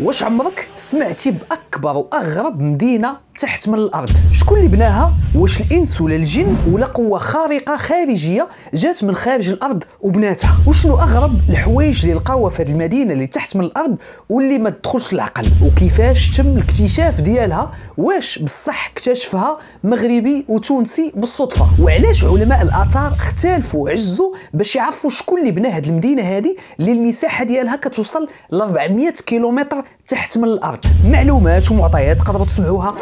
واش عمرك سمعتي باكبر واغرب مدينه تحت من الارض شكون اللي بناها واش الانس ولا الجن ولا قوه خارقه خارجيه جات من خارج الارض وبناتها وشنو اغرب الحوايج اللي لقاوها في هذه المدينه اللي تحت من الارض واللي ما تدخلش العقل وكيفاش تم الاكتشاف ديالها واش بصح اكتشفها مغربي وتونسي بالصدفه وعلاش علماء الاثار اختلفوا عزوا باش يعرفوا شكون اللي بنا هذه المدينه هذه اللي المساحه ديالها كتوصل ل 400 كيلومتر تحت من الارض معلومات ومعطيات تقدروا تسمعوها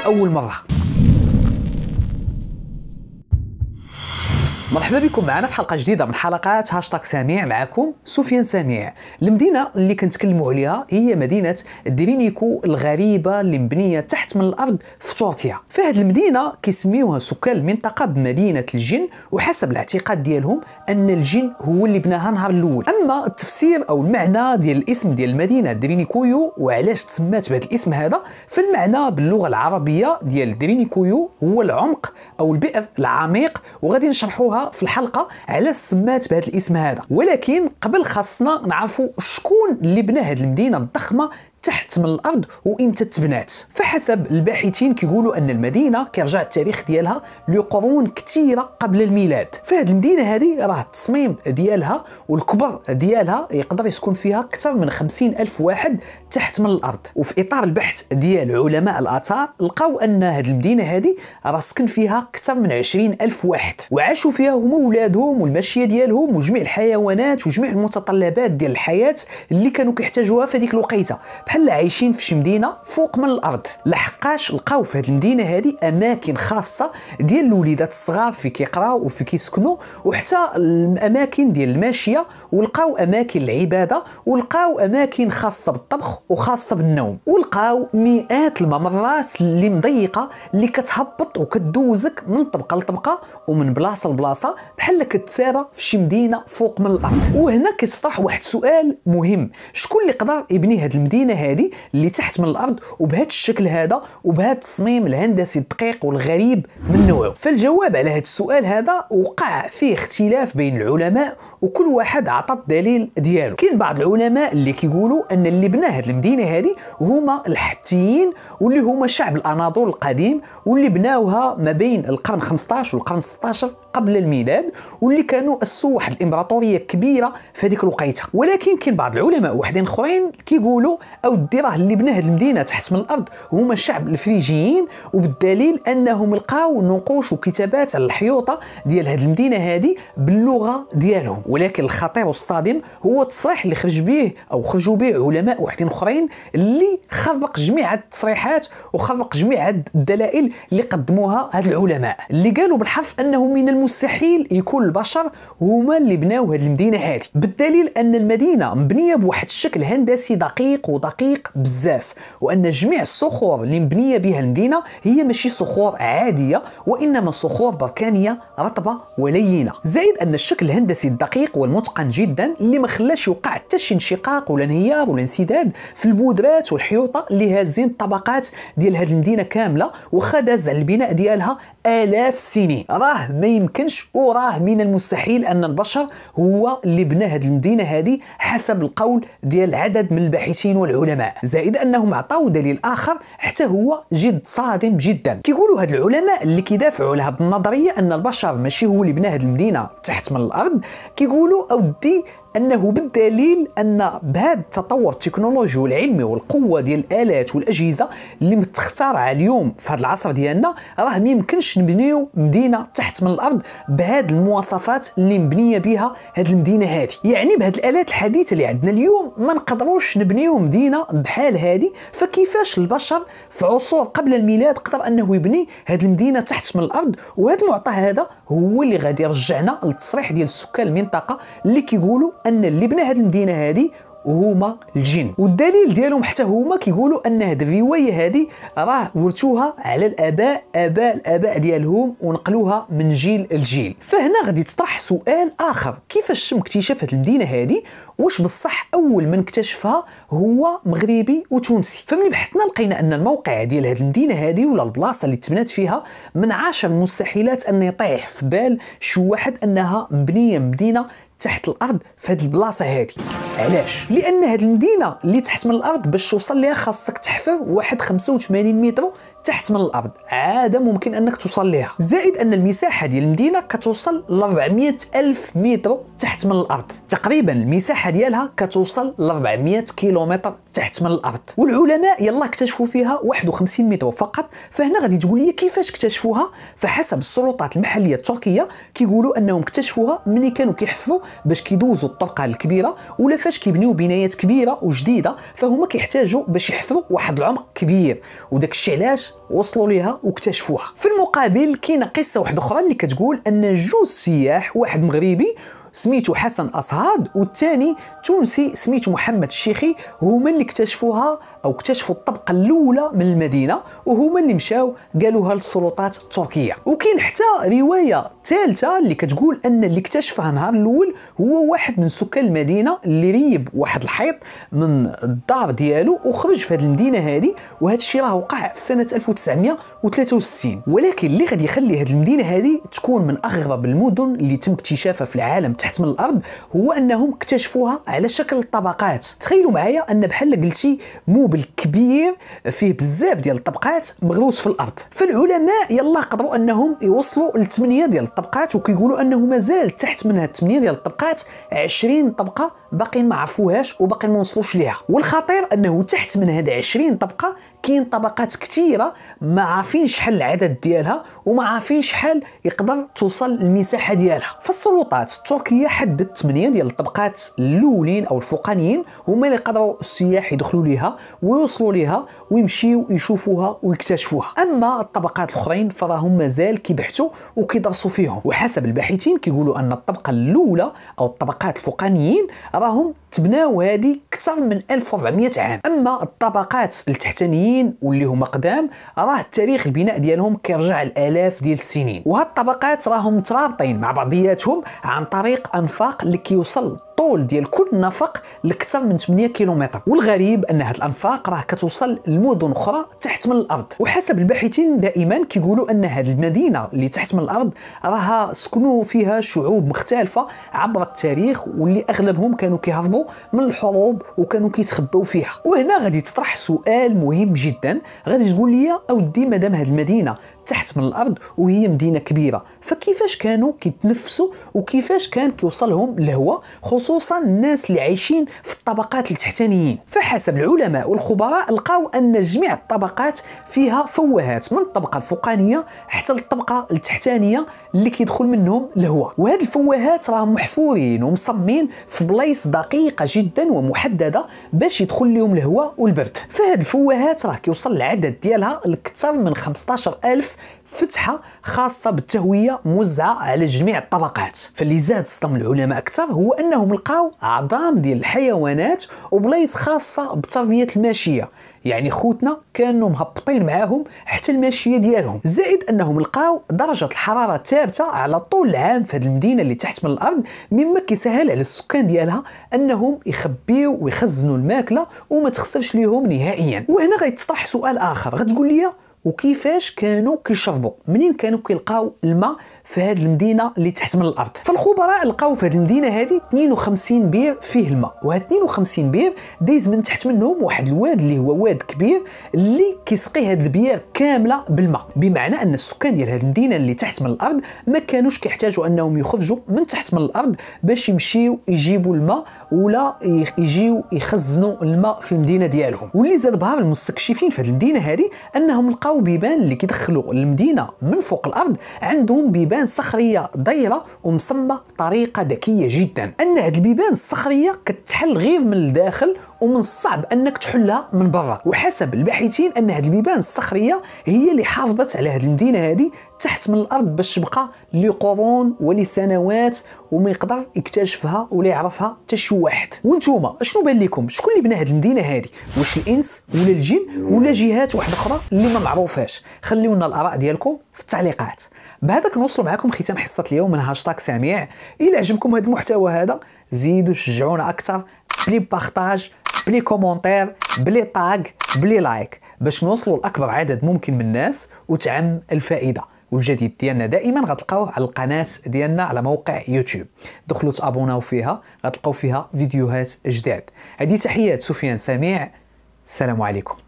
لاول مره مرحبا بكم معنا في حلقه جديده من حلقات هاشتاغ سميع معكم سفيان سميع المدينه اللي كنتكلموا عليها هي مدينه درينيكو الغريبه اللي مبنيه تحت من الارض في تركيا فهاد المدينه كيسميوها سكان المنطقه بمدينه الجن وحسب الاعتقاد ديالهم ان الجن هو اللي بناها نهار الاول اما التفسير او المعنى ديال الاسم ديال المدينه درينيكويو وعلاش تسمات بهذا الاسم هذا فالمعنى باللغه العربيه ديال درينيكويو هو العمق او البئر العميق وغادي نشرحوها في الحلقه على سمات بهذا الاسم هذا ولكن قبل خاصنا نعرفوا شكون اللي بنى هذه المدينه الضخمه تحت من الارض وامتى تبنات فحسب الباحثين كيقولوا ان المدينه كيرجع التاريخ ديالها لقرون كثيره قبل الميلاد فهاد المدينه هذه راه التصميم ديالها والكبر ديالها يقدر يسكن فيها اكثر من 50 الف واحد تحت من الارض وفي اطار البحث ديال علماء الاثار لقاو ان هاد المدينه هذه راه سكن فيها اكثر من 20 الف واحد وعاشوا فيها هما ولادهم والماشيه ديالهم وجميع الحيوانات وجميع المتطلبات ديال الحياه اللي كانوا كيحتاجوها في هذيك الوقيته بحال عايشين في شي مدينه فوق من الارض لحقاش لقاو في هذه المدينه هذه اماكن خاصه ديال الوليدات الصغار في كيقراو وفي كيسكنوا وحتى الاماكن ديال الماشيه ولقاو اماكن العباده ولقاو اماكن خاصه بالطبخ وخاصه بالنوم ولقاو مئات الممرات اللي مضيقه اللي كتهبط وكدوزك من طبقه لطبقه ومن بلاصه لبلاصه بحال كتسارى في شي مدينه فوق من الارض وهنا كيطرح واحد السؤال مهم شكون اللي قدر يبني هذه المدينه هذه اللي تحت من الارض وبهذا الشكل هذا وبهذا التصميم الهندسي الدقيق والغريب من نوعه فالجواب على هذا السؤال هذا وقع فيه اختلاف بين العلماء وكل واحد عطى الدليل ديالو كاين بعض العلماء اللي كيقولوا ان اللي بنى هذه المدينه هذه هما الحتيين واللي هما شعب الاناضول القديم واللي بناوها ما بين القرن 15 والقرن 16 قبل الميلاد واللي كانوا اسسوا واحد الامبراطوريه كبيره في هذيك الوقيته ولكن كاين بعض العلماء وحدين اخرين كيقولوا او الديره اللي بنى هذه المدينه تحت من الارض هما الشعب الفريجيين وبالدليل انهم لقاو نقوش وكتابات على الحيوطه ديال هذه المدينه هذه باللغه ديالهم ولكن الخطير والصادم هو التصريح اللي خرج به او خرجوا به علماء واحدين اخرين اللي خرق جميع التصريحات وخرق جميع الدلائل اللي قدموها هاد العلماء اللي قالوا بالحرف انه من المستحيل يكون البشر هما اللي بناو هاد المدينه هذه بالدليل ان المدينه مبنيه بواحد الشكل هندسي دقيق ودقيق بزاف وان جميع الصخور اللي مبنيه بها المدينه هي ماشي صخور عاديه وانما صخور بركانيه رطبه ولينه زائد ان الشكل الهندسي الدقيق الدقيق والمتقن جدا اللي ما خلاش يوقع حتى شي انشقاق ولا انهيار ولا انسداد في البودرات والحيوطه اللي هازين الطبقات ديال هذه المدينه كامله واخا داز على البناء ديالها الاف السنين راه ما يمكنش وراه من المستحيل ان البشر هو اللي بنى هذه المدينه هذه حسب القول ديال عدد من الباحثين والعلماء زائد انهم عطاو دليل اخر حتى هو جد صادم جدا كيقولوا هاد العلماء اللي كيدافعوا على هاد النظريه ان البشر ماشي هو اللي بنى هاد المدينه تحت من الارض كيقولوا يقولوا اودي انه بالدليل ان بهذا التطور التكنولوجي والعلمي والقوه ديال الالات والاجهزه اللي متخترعه اليوم في هذا العصر ديالنا راه ما يمكنش نبنيو مدينه تحت من الارض بهذه المواصفات اللي مبنيه بها هذه المدينه هذه يعني بهذه الالات الحديثه اللي عندنا اليوم ما نقدروش نبنيو مدينه بحال هذه فكيفاش البشر في عصور قبل الميلاد قدر انه يبني هذه المدينه تحت من الارض وهذا المعطى هذا هو اللي غادي يرجعنا للتصريح ديال سكان المنطقه اللي كيقولوا ان اللي بنى هذه المدينه هذه هما الجن والدليل ديالهم حتى هما كيقولوا ان هاد الروايه هادي راه ورثوها على الاباء اباء الاباء ديالهم ونقلوها من جيل لجيل فهنا غادي تطرح سؤال اخر كيفاش تم اكتشاف هاد المدينه هادي واش بصح اول من اكتشفها هو مغربي وتونسي فملي بحثنا لقينا ان الموقع ديال هاد المدينه هادي ولا البلاصه اللي تبنات فيها من عشر المستحيلات ان يطيح في بال شي واحد انها مبنيه مدينه تحت الارض في هذه البلاصه هذه علاش لان هذه المدينه اللي تحت من الارض باش توصل ليها خاصك تحفر واحد 85 متر تحت من الارض عاده ممكن انك توصل ليها زائد ان المساحه ديال المدينه كتوصل ل 400 الف متر تحت من الارض تقريبا المساحه ديالها كتوصل ل 400 كيلومتر تحت من الارض والعلماء يلا اكتشفوا فيها 51 متر فقط فهنا غادي تقول لي كيفاش اكتشفوها فحسب السلطات المحليه التركيه كيقولوا انهم اكتشفوها ملي كانوا كيحفروا باش كيدوزوا الطبقه الكبيره ولا فاش كيبنيو بنايات كبيره وجديده فهما كيحتاجوا باش يحفروا واحد العمق كبير وداك الشيء علاش وصلوا ليها واكتشفوها في المقابل كاينه قصه واحده اخرى اللي كتقول ان جوج سياح واحد مغربي سميتو حسن أصهاد والثاني تونسي سميتو محمد الشيخي هما اللي اكتشفوها أو اكتشفوا الطبقة الأولى من المدينة وهما اللي مشاو قالوها للسلطات التركية وكاين حتى رواية ثالثة اللي كتقول أن اللي اكتشفها نهار الأول هو واحد من سكان المدينة اللي ريب واحد الحيط من الدار ديالو وخرج في هذه المدينة هذه وهذا الشيء راه وقع في سنة 1963 ولكن اللي غادي يخلي هذه المدينة هذه تكون من أغرب المدن اللي تم اكتشافها في العالم تحت من الارض هو انهم اكتشفوها على شكل طبقات تخيلوا معايا ان بحال قلتي موبل كبير فيه بزاف ديال الطبقات مغروس في الارض فالعلماء يلا قدروا انهم يوصلوا لثمانيه ديال الطبقات وكيقولوا انه مازال تحت من هاد الثمانيه ديال الطبقات 20 طبقه باقي ما عرفوهاش وباقي ما وصلوش ليها والخطير انه تحت من هاد 20 طبقه كاين طبقات كثيره ما عارفين شحال العدد ديالها وما عارفين شحال يقدر توصل المساحه ديالها فالسلطات التركيه حددت 8 ديال الطبقات الاولين او الفوقانيين هما اللي قدروا السياح يدخلوا ليها ويوصلوا ليها ويمشيو يشوفوها ويكتشفوها اما الطبقات الاخرين فراهم مازال كيبحثوا وكيدرسوا فيهم وحسب الباحثين كيقولوا ان الطبقه الاولى او الطبقات الفوقانيين راهم تبناو هذه اكثر من 1400 عام اما الطبقات التحتانيين القديمين واللي هما قدام راه التاريخ البناء ديالهم كيرجع لالاف ديال السنين وهاد الطبقات راهم مترابطين مع بعضياتهم عن طريق انفاق اللي كيوصل الطول ديال كل نفق لأكثر من 8 كيلومتر والغريب أن هذه الأنفاق راه كتوصل لمدن أخرى تحت من الأرض وحسب الباحثين دائما كيقولوا أن هذه المدينة اللي تحت من الأرض راها سكنوا فيها شعوب مختلفة عبر التاريخ واللي أغلبهم كانوا كيهربوا من الحروب وكانوا كيتخبوا فيها وهنا غادي تطرح سؤال مهم جدا غادي تقول لي أودي مادام هذه المدينة تحت من الارض وهي مدينه كبيره فكيفاش كانوا كيتنفسوا وكيفاش كان كيوصلهم الهواء خصوصا الناس اللي عايشين في الطبقات التحتانيين فحسب العلماء والخبراء لقاو ان جميع الطبقات فيها فوهات من الطبقه الفوقانيه حتى للطبقه التحتانيه اللي كيدخل منهم الهواء وهاد الفوهات راهم محفورين ومصممين في بلايص دقيقه جدا ومحدده باش يدخل لهم الهواء والبرد فهاد الفوهات راه كيوصل العدد ديالها لكثر من 15000 فتحه خاصه بالتهويه موزعه على جميع الطبقات فاللي زاد صدم العلماء اكثر هو انهم لقاو عظام ديال الحيوانات وبلايص خاصه بتربيه الماشيه يعني خوتنا كانوا مهبطين معاهم حتى الماشيه ديالهم زائد انهم لقاو درجه الحراره ثابته على طول العام في هذه المدينه اللي تحت من الارض مما كيسهل على السكان ديالها انهم يخبيو ويخزنوا الماكله وما تخسرش ليهم نهائيا وهنا غيتطرح سؤال اخر غتقول لي وكيفاش كانوا كيشربوا منين كانوا كيلقاو الماء في هذه المدينه اللي تحت من الارض فالخبراء لقاو في هذه المدينه هذه 52 بير فيه الماء وهاد 52 بير دايز من تحت منهم واحد الواد اللي هو واد كبير اللي كيسقي هاد البير كامله بالماء بمعنى ان السكان ديال هذه المدينه اللي تحت من الارض ما كانوش كيحتاجوا انهم يخرجوا من تحت من الارض باش يمشيو يجيبوا الماء ولا يجيو يخزنوا الماء في المدينه ديالهم واللي زاد بها المستكشفين في هذه المدينه هذه انهم لقاو لقاو بيبان اللي كيدخلوا المدينه من فوق الارض عندهم بيبان صخريه دايره ومسمى طريقه ذكيه جدا ان هذه البيبان الصخريه كتحل غير من الداخل ومن الصعب انك تحلها من برا وحسب الباحثين ان هذه البيبان الصخريه هي اللي حافظت على هذه المدينه هذه تحت من الارض باش تبقى لقرون ولسنوات وما يقدر يكتشفها ولا يعرفها حتى شي واحد وانتوما شنو بان لكم شكون اللي بنى هذه المدينه هذه واش الانس ولا الجن ولا جهات واحده اخرى اللي ما معروفاش خليونا الاراء ديالكم في التعليقات بهذاك نوصلوا معكم ختام حصه اليوم من هاشتاغ سميع الى عجبكم هذا المحتوى هذا زيدوا شجعونا اكثر بلي بارطاج بلي كومونتير بلي تاغ بلي لايك باش نوصلوا لاكبر عدد ممكن من الناس وتعم الفائده والجديد ديالنا دائما غتلقاوه على القناه ديالنا على موقع يوتيوب دخلوا تابوناو فيها غتلقاو فيها فيديوهات جداد هذه تحيات سفيان سميع السلام عليكم